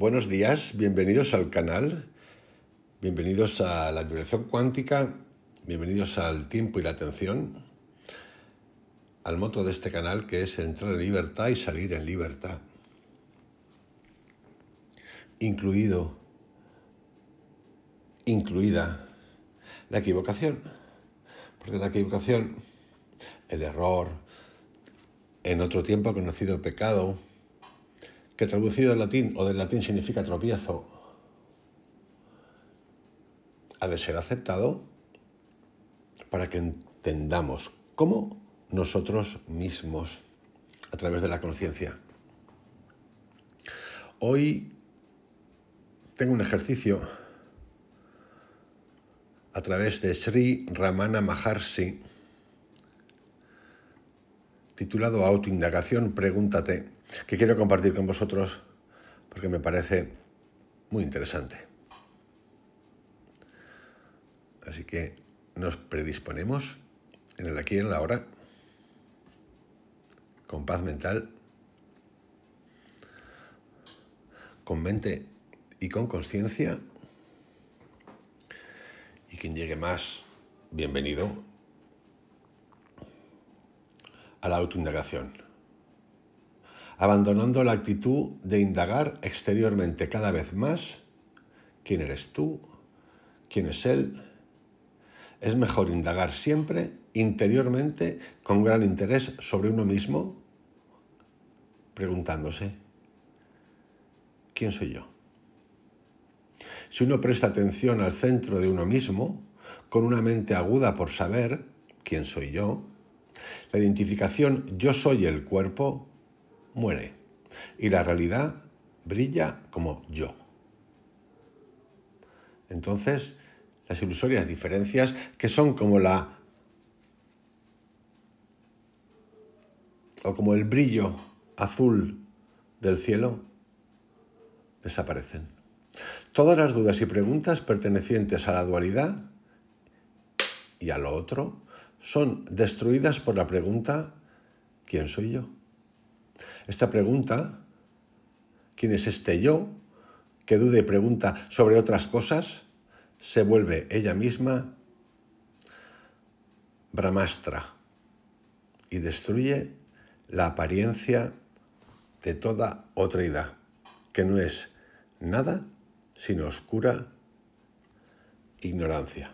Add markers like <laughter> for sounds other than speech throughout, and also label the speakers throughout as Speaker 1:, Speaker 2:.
Speaker 1: Buenos días, bienvenidos al canal, bienvenidos a la vibración cuántica, bienvenidos al tiempo y la atención, al moto de este canal que es entrar en libertad y salir en libertad, incluido, incluida la equivocación, porque la equivocación, el error, en otro tiempo ha conocido pecado, que traducido del latín o del latín significa tropiezo, ha de ser aceptado para que entendamos cómo nosotros mismos a través de la conciencia. Hoy tengo un ejercicio a través de Sri Ramana Maharshi titulado Autoindagación, pregúntate que quiero compartir con vosotros porque me parece muy interesante. Así que nos predisponemos en el aquí y en la hora con paz mental, con mente y con conciencia. Y quien llegue más, bienvenido a la autoindagación abandonando la actitud de indagar exteriormente cada vez más quién eres tú, quién es él. Es mejor indagar siempre interiormente con gran interés sobre uno mismo, preguntándose, ¿quién soy yo? Si uno presta atención al centro de uno mismo, con una mente aguda por saber quién soy yo, la identificación yo soy el cuerpo muere y la realidad brilla como yo. Entonces, las ilusorias diferencias, que son como la... o como el brillo azul del cielo, desaparecen. Todas las dudas y preguntas pertenecientes a la dualidad y a lo otro son destruidas por la pregunta, ¿quién soy yo? Esta pregunta, ¿quién es este yo? que dude y pregunta sobre otras cosas, se vuelve ella misma Brahmastra y destruye la apariencia de toda otra idea, que no es nada sino oscura ignorancia.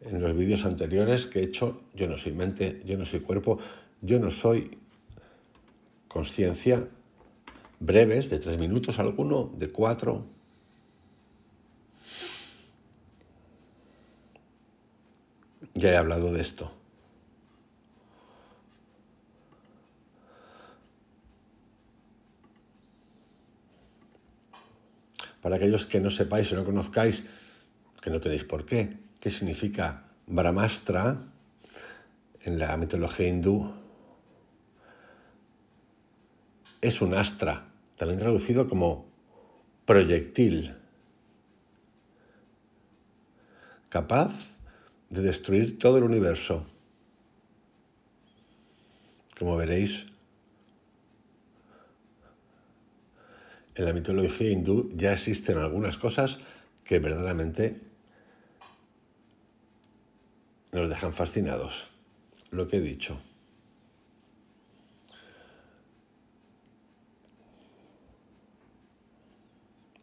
Speaker 1: en los vídeos anteriores que he hecho, yo no soy mente, yo no soy cuerpo, yo no soy conciencia, breves, de tres minutos alguno, de cuatro. Ya he hablado de esto. Para aquellos que no sepáis o no conozcáis, que no tenéis por qué, ¿Qué significa Brahmastra en la mitología hindú, es un astra, también traducido como proyectil, capaz de destruir todo el universo. Como veréis, en la mitología hindú ya existen algunas cosas que verdaderamente nos dejan fascinados. Lo que he dicho.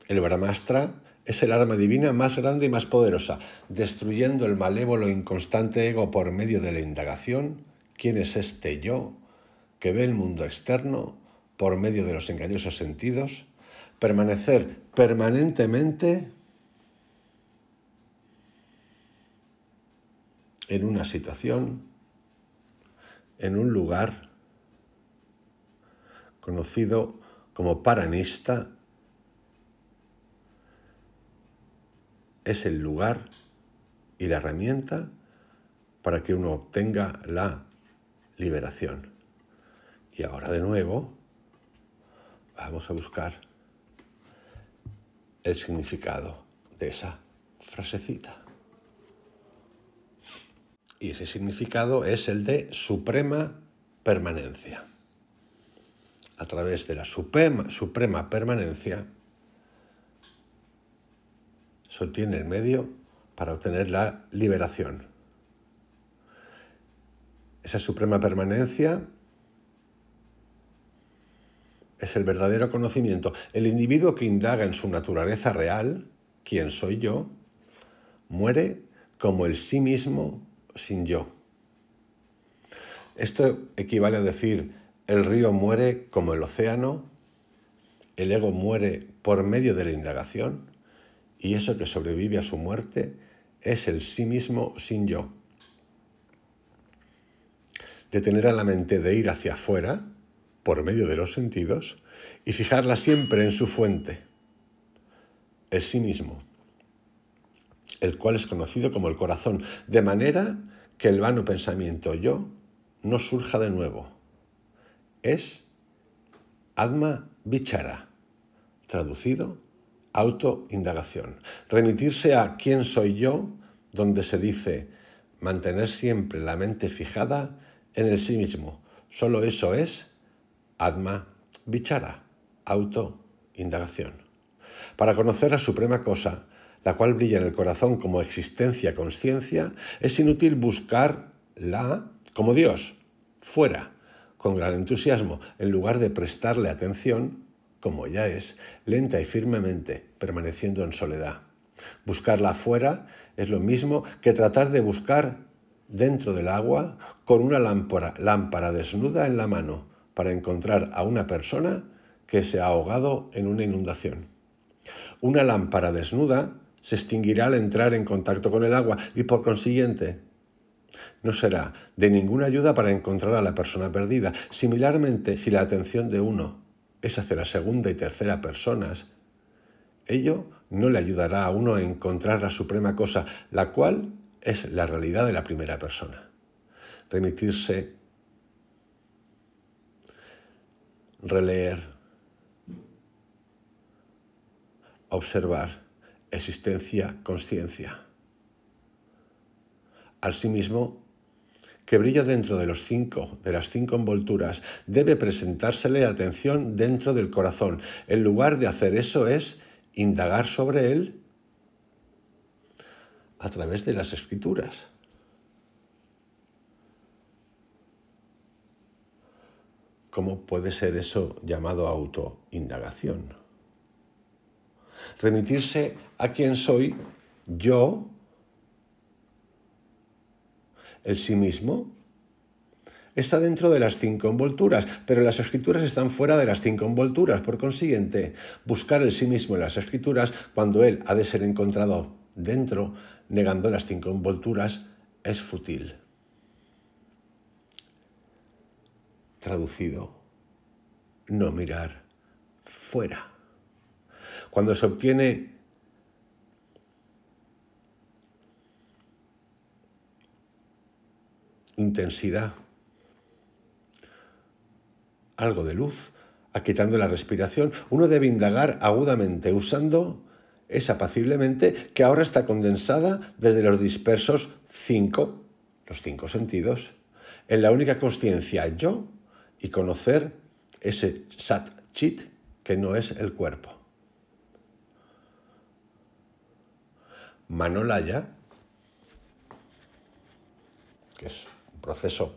Speaker 1: El Brahmastra es el arma divina más grande y más poderosa, destruyendo el malévolo inconstante ego por medio de la indagación, ¿quién es este yo? que ve el mundo externo por medio de los engañosos sentidos, permanecer permanentemente en una situación, en un lugar conocido como paranista, es el lugar y la herramienta para que uno obtenga la liberación. Y ahora de nuevo vamos a buscar el significado de esa frasecita y ese significado es el de suprema permanencia. A través de la suprema, permanencia se obtiene el medio para obtener la liberación. Esa suprema permanencia es el verdadero conocimiento. El individuo que indaga en su naturaleza real, quién soy yo, muere como el sí mismo sin yo. Esto equivale a decir, el río muere como el océano, el ego muere por medio de la indagación, y eso que sobrevive a su muerte es el sí mismo sin yo. Detener a la mente de ir hacia afuera, por medio de los sentidos, y fijarla siempre en su fuente, el sí mismo el cual es conocido como el corazón, de manera que el vano pensamiento yo no surja de nuevo. Es atma vichara, traducido autoindagación. Remitirse a quién soy yo, donde se dice mantener siempre la mente fijada en el sí mismo. Solo eso es Atma vichara, autoindagación. Para conocer la suprema cosa, la cual brilla en el corazón como existencia-conciencia, es inútil buscarla como Dios, fuera, con gran entusiasmo, en lugar de prestarle atención, como ya es, lenta y firmemente, permaneciendo en soledad. Buscarla fuera es lo mismo que tratar de buscar dentro del agua con una lámpara, lámpara desnuda en la mano para encontrar a una persona que se ha ahogado en una inundación. Una lámpara desnuda se extinguirá al entrar en contacto con el agua y por consiguiente no será de ninguna ayuda para encontrar a la persona perdida. Similarmente, si la atención de uno es hacia la segunda y tercera personas, ello no le ayudará a uno a encontrar la suprema cosa, la cual es la realidad de la primera persona. Remitirse, releer, observar existencia, conciencia. Asimismo, que brilla dentro de los cinco, de las cinco envolturas, debe presentársele atención dentro del corazón. En lugar de hacer eso es indagar sobre él a través de las escrituras. ¿Cómo puede ser eso llamado autoindagación? remitirse a quién soy yo, el sí mismo, está dentro de las cinco envolturas, pero las escrituras están fuera de las cinco envolturas. Por consiguiente, buscar el sí mismo en las escrituras, cuando él ha de ser encontrado dentro, negando las cinco envolturas, es fútil. Traducido, no mirar fuera cuando se obtiene intensidad, algo de luz, aquitando la respiración, uno debe indagar agudamente usando esa paciblemente que ahora está condensada desde los dispersos cinco, los cinco sentidos, en la única conciencia yo y conocer ese sat chit que no es el cuerpo. Manolaya, que es un proceso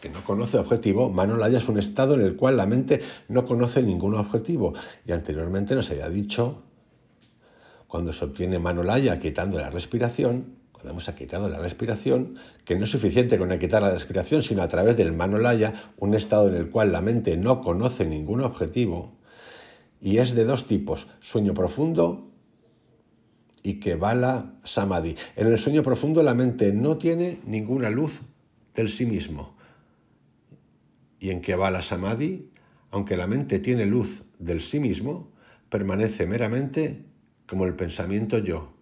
Speaker 1: que no conoce objetivo, Manolaya es un estado en el cual la mente no conoce ningún objetivo. Y anteriormente nos había dicho, cuando se obtiene Manolaya quitando la respiración, cuando hemos quitado la respiración, que no es suficiente con quitar la respiración, sino a través del manolaya, un estado en el cual la mente no conoce ningún objetivo, y es de dos tipos, sueño profundo y que bala samadhi. En el sueño profundo la mente no tiene ninguna luz del sí mismo. Y en que bala samadhi, aunque la mente tiene luz del sí mismo, permanece meramente como el pensamiento yo.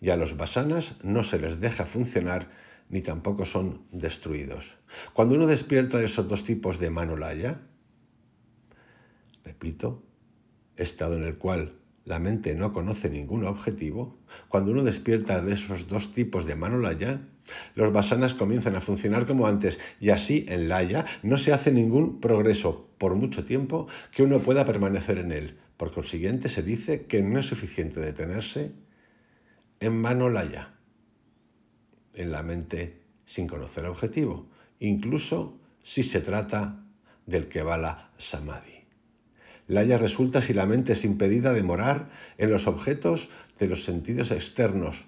Speaker 1: Y a los basanas no se les deja funcionar ni tampoco son destruidos. Cuando uno despierta de esos dos tipos de manolaya, repito, estado en el cual la mente no conoce ningún objetivo, cuando uno despierta de esos dos tipos de manolaya, los basanas comienzan a funcionar como antes y así en laya no se hace ningún progreso por mucho tiempo que uno pueda permanecer en él. Por consiguiente se dice que no es suficiente detenerse en manolaya, en la mente sin conocer objetivo, incluso si se trata del que samadhi. La haya resulta si la mente es impedida de morar en los objetos de los sentidos externos.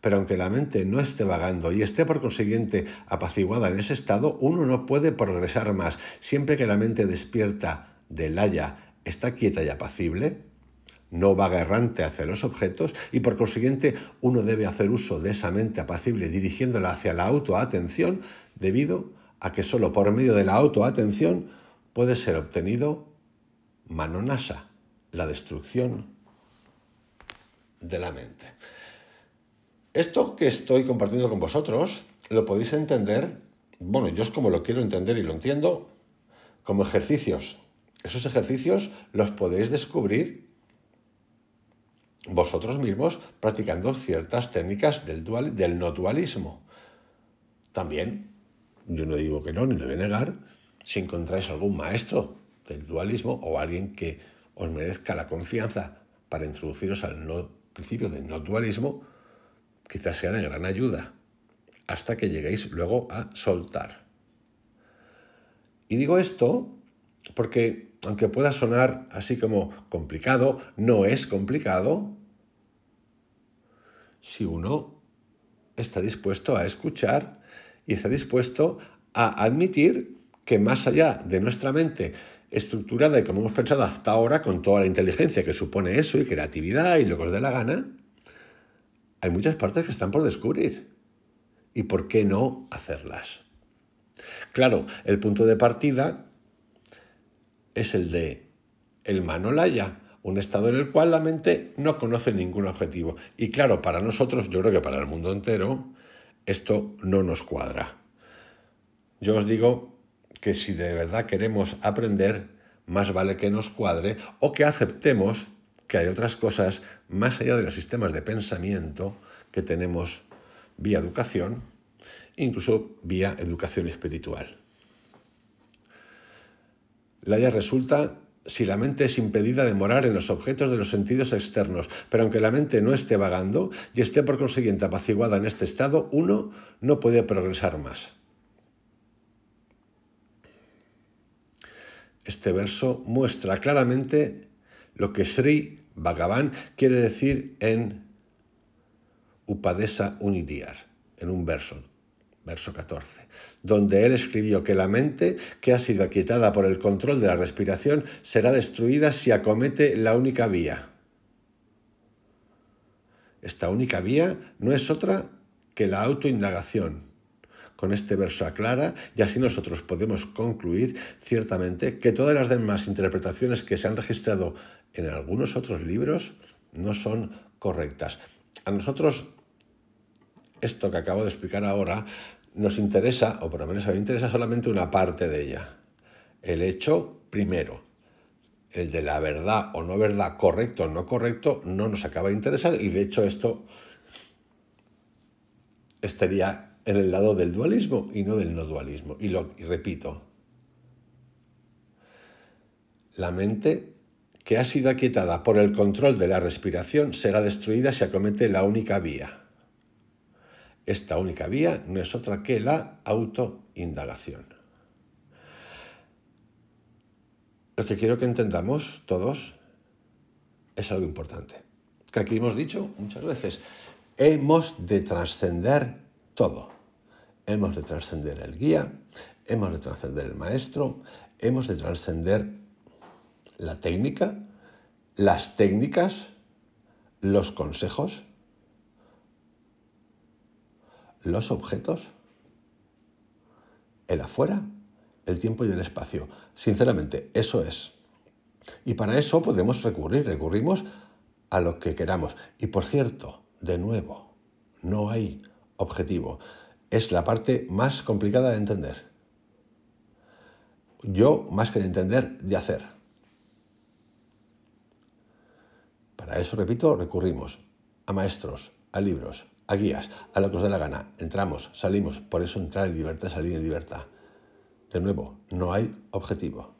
Speaker 1: Pero aunque la mente no esté vagando y esté por consiguiente apaciguada en ese estado, uno no puede progresar más. Siempre que la mente despierta del haya está quieta y apacible, no vaga errante hacia los objetos y por consiguiente uno debe hacer uso de esa mente apacible dirigiéndola hacia la autoatención debido a que solo por medio de la autoatención puede ser obtenido Manonasa, la destrucción de la mente. Esto que estoy compartiendo con vosotros lo podéis entender, bueno, yo es como lo quiero entender y lo entiendo, como ejercicios. Esos ejercicios los podéis descubrir vosotros mismos practicando ciertas técnicas del, dual, del no dualismo. También, yo no digo que no, ni lo voy a negar, si encontráis algún maestro del dualismo o alguien que os merezca la confianza para introduciros al principio del no dualismo, quizás sea de gran ayuda, hasta que lleguéis luego a soltar. Y digo esto porque, aunque pueda sonar así como complicado, no es complicado si uno está dispuesto a escuchar y está dispuesto a admitir que más allá de nuestra mente estructurada de como hemos pensado hasta ahora, con toda la inteligencia que supone eso y creatividad y lo que os dé la gana, hay muchas partes que están por descubrir. ¿Y por qué no hacerlas? Claro, el punto de partida es el de el Manolaya, un estado en el cual la mente no conoce ningún objetivo. Y claro, para nosotros, yo creo que para el mundo entero, esto no nos cuadra. Yo os digo que si de verdad queremos aprender, más vale que nos cuadre o que aceptemos que hay otras cosas más allá de los sistemas de pensamiento que tenemos vía educación, incluso vía educación espiritual. La idea resulta si la mente es impedida de morar en los objetos de los sentidos externos, pero aunque la mente no esté vagando y esté por consiguiente apaciguada en este estado, uno no puede progresar más. Este verso muestra claramente lo que Sri Bhagavan quiere decir en Upadesa Unidiar, en un verso, verso 14, donde él escribió que la mente que ha sido aquietada por el control de la respiración será destruida si acomete la única vía. Esta única vía no es otra que la autoindagación, con este verso aclara y así nosotros podemos concluir ciertamente que todas las demás interpretaciones que se han registrado en algunos otros libros no son correctas. A nosotros esto que acabo de explicar ahora nos interesa, o por lo menos a mí me interesa solamente una parte de ella. El hecho primero, el de la verdad o no verdad, correcto o no correcto, no nos acaba de interesar y de hecho esto estaría en el lado del dualismo y no del no dualismo. Y, lo, repito, la mente que ha sido aquietada por el control de la respiración será destruida si acomete la única vía. Esta única vía no es otra que la autoindagación. Lo que quiero que entendamos todos es algo importante, que aquí hemos dicho muchas veces, hemos de trascender todo. Hemos de trascender el guía, hemos de trascender el maestro, hemos de trascender la técnica, las técnicas, los consejos, los objetos, el afuera, el tiempo y el espacio. Sinceramente, eso es. Y para eso podemos recurrir, recurrimos a lo que queramos. Y por cierto, de nuevo, no hay objetivo. Es la parte más complicada de entender. Yo, más que de entender, de hacer. Para eso, repito, recurrimos a maestros, a libros, a guías, a lo que os dé la gana. Entramos, salimos, por eso entrar en libertad, salir en libertad. De nuevo, no hay objetivo.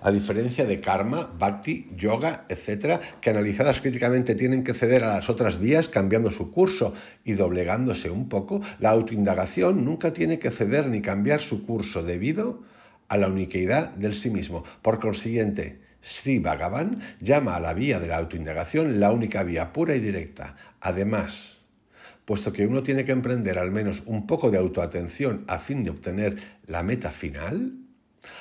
Speaker 1: a diferencia de karma, bhakti, yoga, etc., que analizadas críticamente tienen que ceder a las otras vías cambiando su curso y doblegándose un poco, la autoindagación nunca tiene que ceder ni cambiar su curso debido a la uniqueidad del sí mismo. Por consiguiente, Sri Bhagavan llama a la vía de la autoindagación la única vía pura y directa. Además, puesto que uno tiene que emprender al menos un poco de autoatención a fin de obtener la meta final,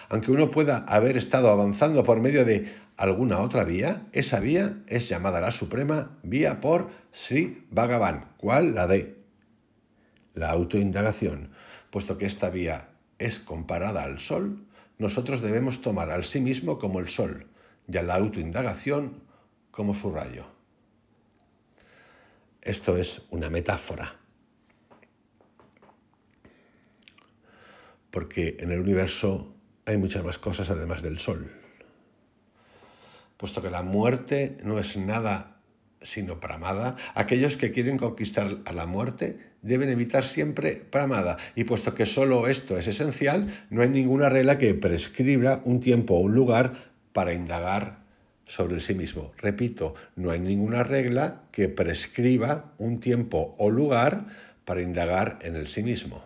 Speaker 1: aunque uno pueda haber estado avanzando por medio de alguna otra vía, esa vía es llamada la suprema vía por Sri Bhagavan, ¿Cuál? la de la autoindagación. Puesto que esta vía es comparada al sol, nosotros debemos tomar al sí mismo como el sol y a la autoindagación como su rayo. Esto es una metáfora. Porque en el universo hay muchas más cosas además del sol, puesto que la muerte no es nada sino pramada, aquellos que quieren conquistar a la muerte deben evitar siempre pramada, y puesto que solo esto es esencial, no hay ninguna regla que prescriba un tiempo o un lugar para indagar sobre el sí mismo. Repito, no hay ninguna regla que prescriba un tiempo o lugar para indagar en el sí mismo.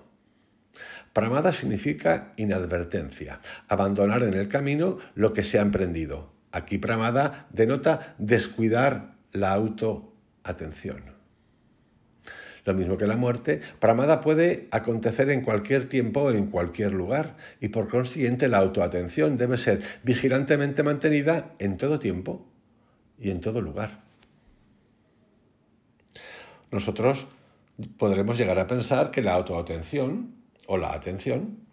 Speaker 1: Pramada significa inadvertencia, abandonar en el camino lo que se ha emprendido. Aquí pramada denota descuidar la autoatención. Lo mismo que la muerte, pramada puede acontecer en cualquier tiempo o en cualquier lugar y por consiguiente la autoatención debe ser vigilantemente mantenida en todo tiempo y en todo lugar. Nosotros podremos llegar a pensar que la autoatención o la atención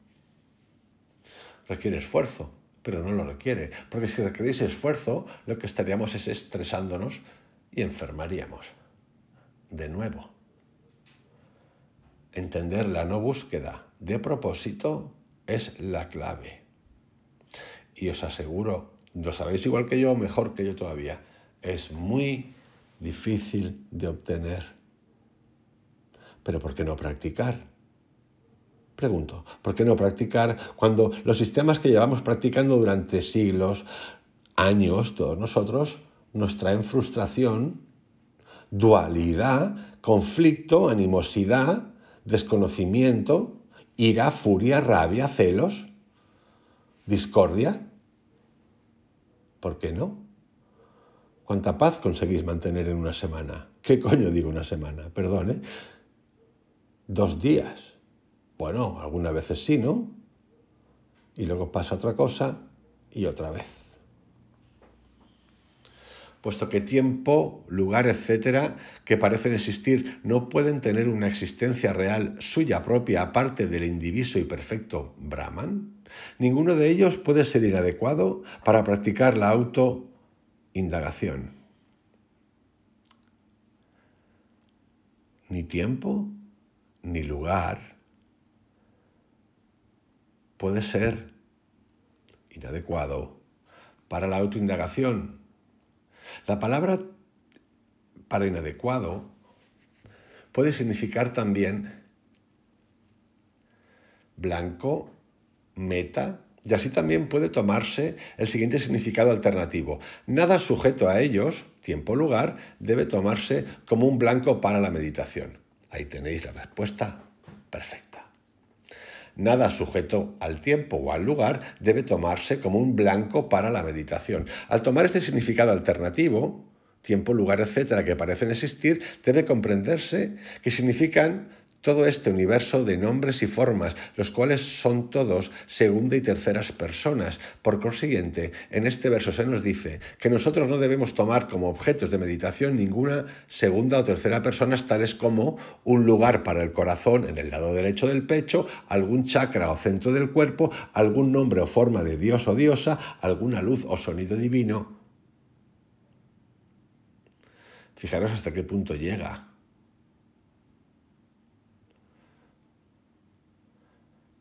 Speaker 1: requiere esfuerzo, pero no lo requiere, porque si requerís esfuerzo, lo que estaríamos es estresándonos y enfermaríamos. De nuevo, entender la no búsqueda de propósito es la clave. Y os aseguro, lo sabéis igual que yo, mejor que yo todavía, es muy difícil de obtener. Pero ¿por qué no practicar? Pregunto, ¿por qué no practicar cuando los sistemas que llevamos practicando durante siglos, años, todos nosotros, nos traen frustración, dualidad, conflicto, animosidad, desconocimiento, ira, furia, rabia, celos, discordia? ¿Por qué no? ¿Cuánta paz conseguís mantener en una semana? ¿Qué coño digo una semana? Perdón, ¿eh? Dos días. Bueno, algunas veces sí, ¿no? Y luego pasa otra cosa y otra vez. Puesto que tiempo, lugar, etcétera, que parecen existir, no pueden tener una existencia real suya propia aparte del indiviso y perfecto Brahman, ninguno de ellos puede ser inadecuado para practicar la autoindagación. Ni tiempo, ni lugar, puede ser inadecuado para la autoindagación. La palabra para inadecuado puede significar también blanco, meta, y así también puede tomarse el siguiente significado alternativo. Nada sujeto a ellos, tiempo o lugar, debe tomarse como un blanco para la meditación. Ahí tenéis la respuesta. Perfecto. Nada sujeto al tiempo o al lugar debe tomarse como un blanco para la meditación. Al tomar este significado alternativo, tiempo, lugar, etcétera, que parecen existir, debe comprenderse que significan todo este universo de nombres y formas, los cuales son todos segunda y terceras personas. Por consiguiente, en este verso se nos dice que nosotros no debemos tomar como objetos de meditación ninguna segunda o tercera persona, tales como un lugar para el corazón en el lado derecho del pecho, algún chakra o centro del cuerpo, algún nombre o forma de dios o diosa, alguna luz o sonido divino. Fijaros hasta qué punto llega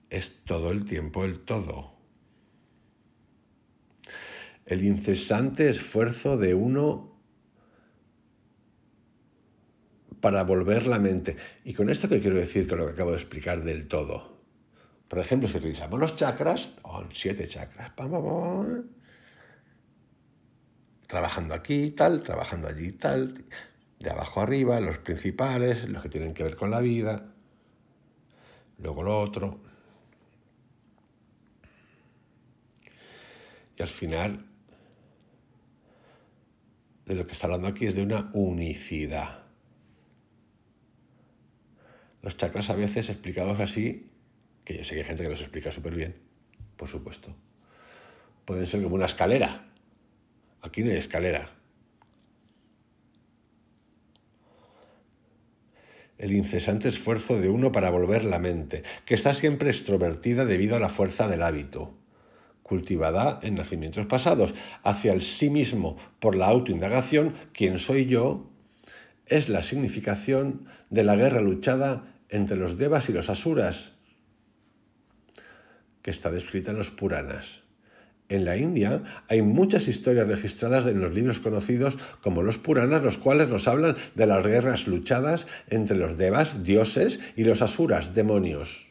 Speaker 1: es todo el tiempo el todo. El incesante esfuerzo de uno para volver la mente. Y con esto que quiero decir con lo que acabo de explicar del todo. Por ejemplo, si revisamos los chakras, siete chakras. Pam, pam, ¿eh? Trabajando aquí, y tal, trabajando allí, y tal. De abajo arriba, los principales, los que tienen que ver con la vida. Luego lo otro. Y al final, de lo que está hablando aquí es de una unicidad. Los chakras a veces explicados así, que yo sé que hay gente que los explica súper bien, por supuesto, pueden ser como una escalera. Aquí no hay escalera. El incesante esfuerzo de uno para volver la mente, que está siempre extrovertida debido a la fuerza del hábito cultivada en nacimientos pasados, hacia el sí mismo por la autoindagación, ¿quién soy yo? es la significación de la guerra luchada entre los Devas y los Asuras, que está descrita en los Puranas. En la India hay muchas historias registradas en los libros conocidos como los Puranas, los cuales nos hablan de las guerras luchadas entre los Devas, dioses, y los Asuras, demonios.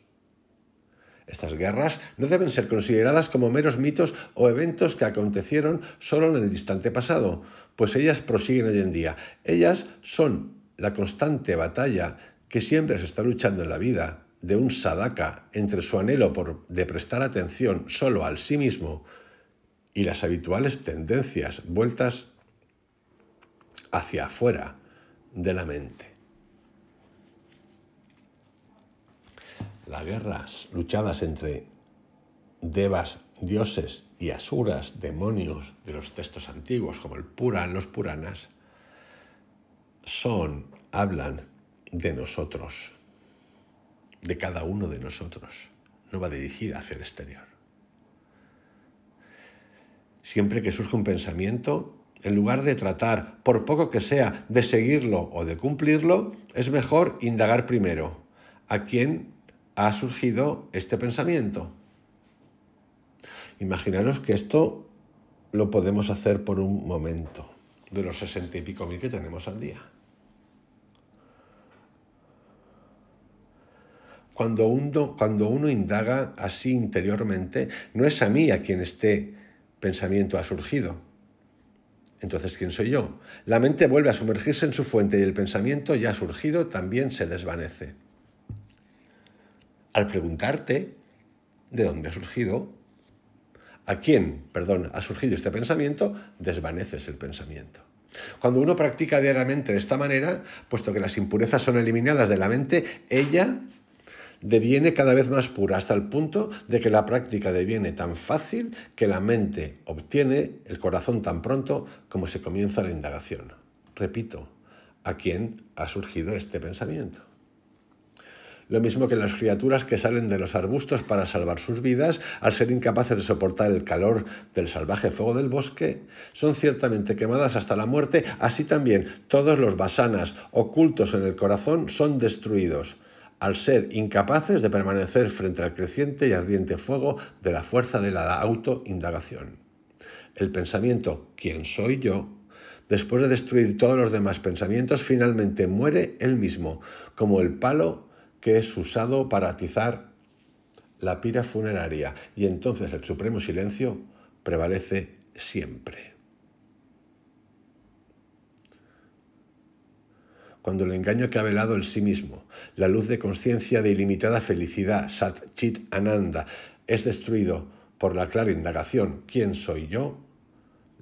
Speaker 1: Estas guerras no deben ser consideradas como meros mitos o eventos que acontecieron solo en el distante pasado, pues ellas prosiguen hoy en día. Ellas son la constante batalla que siempre se está luchando en la vida de un sadaka entre su anhelo por, de prestar atención solo al sí mismo y las habituales tendencias vueltas hacia afuera de la mente. Las guerras luchadas entre devas, dioses y asuras, demonios de los textos antiguos, como el Puran, los Puranas, son, hablan de nosotros, de cada uno de nosotros. No va dirigida hacia el exterior. Siempre que surge un pensamiento, en lugar de tratar, por poco que sea, de seguirlo o de cumplirlo, es mejor indagar primero a quién ha surgido este pensamiento. Imaginaros que esto lo podemos hacer por un momento de los sesenta y pico mil que tenemos al día. Cuando uno, cuando uno indaga así interiormente, no es a mí a quien este pensamiento ha surgido. Entonces, ¿quién soy yo? La mente vuelve a sumergirse en su fuente y el pensamiento ya surgido también se desvanece al preguntarte de dónde ha surgido, a quién, perdón, ha surgido este pensamiento, desvaneces el pensamiento. Cuando uno practica diariamente de esta manera, puesto que las impurezas son eliminadas de la mente, ella deviene cada vez más pura hasta el punto de que la práctica deviene tan fácil que la mente obtiene el corazón tan pronto como se comienza la indagación. Repito, ¿a quién ha surgido este pensamiento? lo mismo que las criaturas que salen de los arbustos para salvar sus vidas, al ser incapaces de soportar el calor del salvaje fuego del bosque, son ciertamente quemadas hasta la muerte, así también todos los basanas ocultos en el corazón son destruidos, al ser incapaces de permanecer frente al creciente y ardiente fuego de la fuerza de la autoindagación. El pensamiento ¿quién soy yo? Después de destruir todos los demás pensamientos, finalmente muere él mismo, como el palo que es usado para atizar la pira funeraria y entonces el supremo silencio prevalece siempre. Cuando el engaño que ha velado el sí mismo, la luz de conciencia de ilimitada felicidad, Sat Chit Ananda, es destruido por la clara indagación ¿quién soy yo?,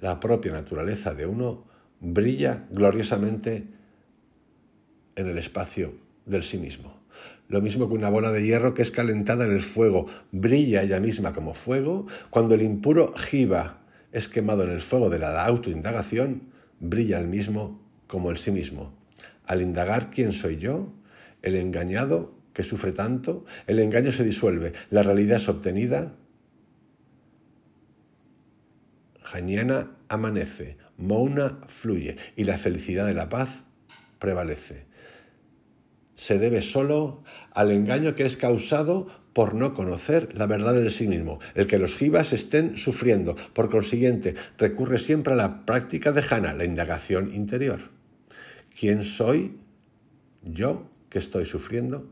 Speaker 1: la propia naturaleza de uno brilla gloriosamente en el espacio del sí mismo lo mismo que una bola de hierro que es calentada en el fuego, brilla ella misma como fuego, cuando el impuro jiva es quemado en el fuego de la autoindagación, brilla el mismo como el sí mismo. Al indagar quién soy yo, el engañado que sufre tanto, el engaño se disuelve, la realidad es obtenida. Jañana amanece, Mouna fluye y la felicidad de la paz prevalece se debe solo al engaño que es causado por no conocer la verdad del sí mismo, el que los jivas estén sufriendo. Por consiguiente, recurre siempre a la práctica de Hana, la indagación interior. ¿Quién soy yo que estoy sufriendo?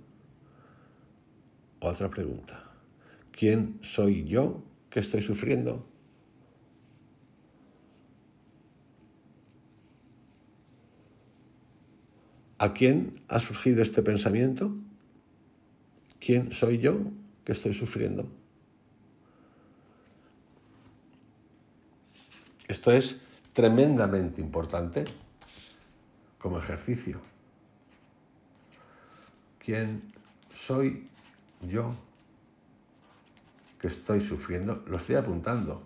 Speaker 1: Otra pregunta. ¿Quién soy yo que estoy sufriendo? ¿A quién ha surgido este pensamiento? ¿Quién soy yo que estoy sufriendo? Esto es tremendamente importante como ejercicio. ¿Quién soy yo que estoy sufriendo? Lo estoy apuntando.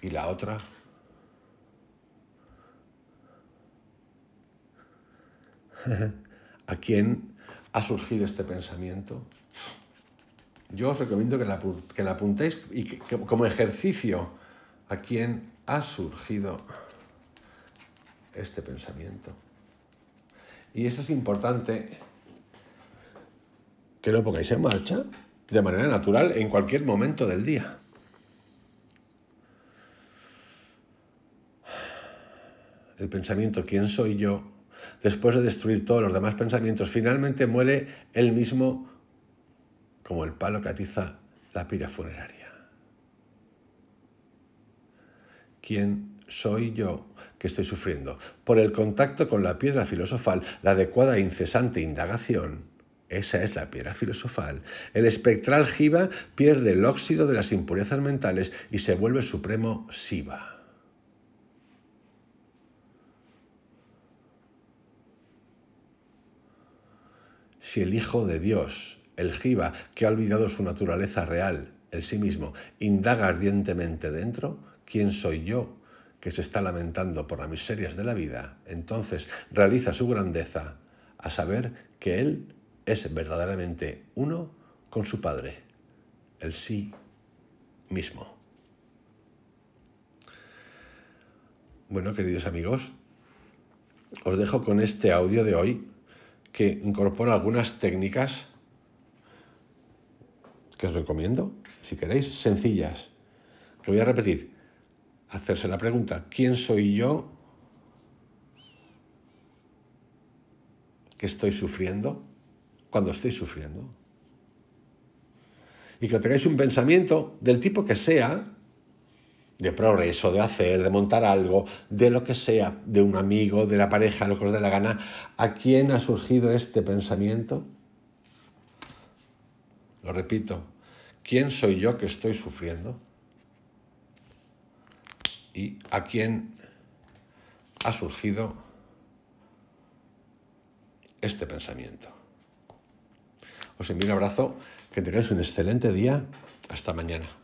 Speaker 1: Y la otra <laughs> ¿A quién ha surgido este pensamiento? Yo os recomiendo que la, que apuntéis y como ejercicio a quién ha surgido este pensamiento. Y eso es importante que lo pongáis en marcha de manera natural en cualquier momento del día. El pensamiento ¿quién soy yo? después de destruir todos los demás pensamientos, finalmente muere él mismo como el palo que atiza la pira funeraria. ¿Quién soy yo que estoy sufriendo? Por el contacto con la piedra filosofal, la adecuada e incesante indagación esa es la piedra filosofal. El espectral jiva pierde el óxido de las impurezas mentales y se vuelve supremo Siva. si el Hijo de Dios, el Jiva, que ha olvidado su naturaleza real, el sí mismo, indaga ardientemente dentro, ¿quién soy yo? que se está lamentando por las miserias de la vida, entonces realiza su grandeza, a saber que Él es verdaderamente uno con su Padre, el sí mismo. Bueno, queridos amigos, os dejo con este audio de hoy que incorpora algunas técnicas que os recomiendo, si queréis, sencillas. Lo voy a repetir. Hacerse la pregunta, ¿quién soy yo que estoy sufriendo cuando estoy sufriendo? Y que tengáis un pensamiento del tipo que sea, de progreso, de hacer, de montar algo, de lo que sea, de un amigo, de la pareja, lo que os dé la gana, ¿a quién ha surgido este pensamiento? Lo repito, ¿quién soy yo que estoy sufriendo? ¿Y a quién ha surgido este pensamiento? Os envío un abrazo, que tengáis un excelente día, hasta mañana.